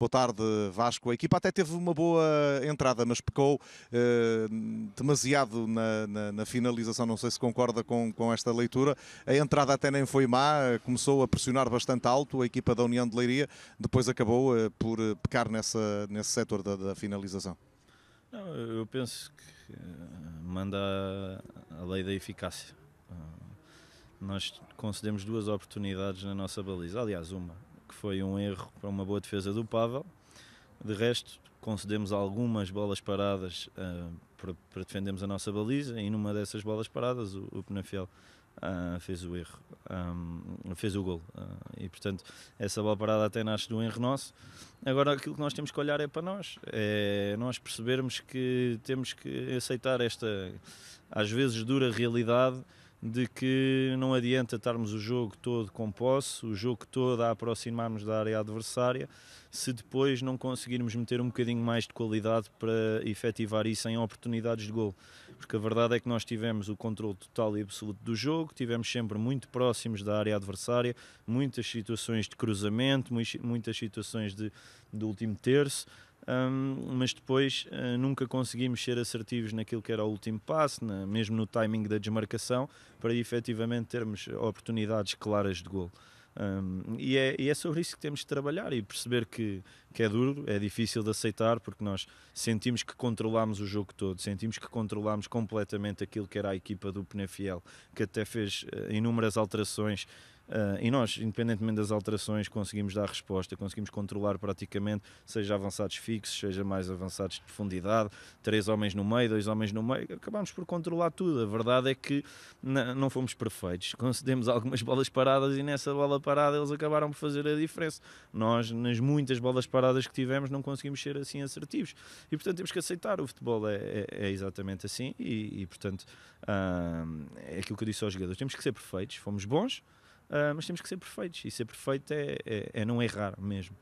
Boa tarde, Vasco. A equipa até teve uma boa entrada, mas pecou eh, demasiado na, na, na, finalização. Não sei se concorda com, com esta leitura. A entrada até nem foi má, começou a pressionar bastante alto a equipa da União de Leiria, depois acabou eh, por eh, pecar nessa, nesse setor da, da finalização. Não, eu penso que eh, manda a lei da eficácia. Eh, nós concedemos duas oportunidades na nossa baliza, aliás, uma que foi um erro para uma boa defesa do Pavel. De resto, concedemos algumas bolas paradas uh, para, para, defendermos a nossa baliza e numa dessas bolas paradas o, o Penafiel uh, fez o erro, um, ah, fez o gol. Uh, e portanto, essa bola parada até nasce de um erro nosso. Agora, aquilo que nós temos que olhar é para nós, é nós percebermos que temos que aceitar esta, às vezes, dura realidade de que não adianta estarmos o jogo todo com posse, o jogo todo a aproximarmos da área adversária, se depois não conseguirmos meter um bocadinho mais de qualidade para efetivar isso em oportunidades de gol. Porque a verdade é que nós tivemos o controle total e absoluto do jogo, tivemos sempre muito próximos da área adversária, muitas situações de cruzamento, muitas situações de, de último terço, um, mas depois uh, nunca conseguimos ser assertivos naquilo que era o último passo, na, mesmo no timing da desmarcação, para efetivamente termos oportunidades claras de gol. Um, e, é, e, é, sobre isso que temos de trabalhar e perceber que, que é duro, é difícil de aceitar, porque nós sentimos que controlámos o jogo todo, sentimos que controlámos completamente aquilo que era a equipa do Penafiel, que até fez ah, inúmeras alterações Uh, e nós, independentemente das alterações, conseguimos dar resposta, conseguimos controlar praticamente, seja avançados fixos, seja mais avançados de profundidade, três homens no meio, dois homens no meio, acabámos por controlar tudo. A verdade é que não fomos perfeitos, concedemos algumas bolas paradas e nessa bola parada eles acabaram por fazer a diferença. Nós, nas muitas bolas paradas que tivemos, não conseguimos ser assim assertivos e, portanto, temos que aceitar. O futebol é, é, é exatamente assim e, e portanto, uh, é aquilo que eu disse aos jogadores: temos que ser perfeitos, fomos bons Uh, mas temos que ser perfeitos e ser perfeito é, é, é não errar mesmo.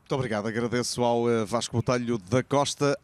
Muito obrigado, agradeço ao eh, Vasco Botelho da Costa.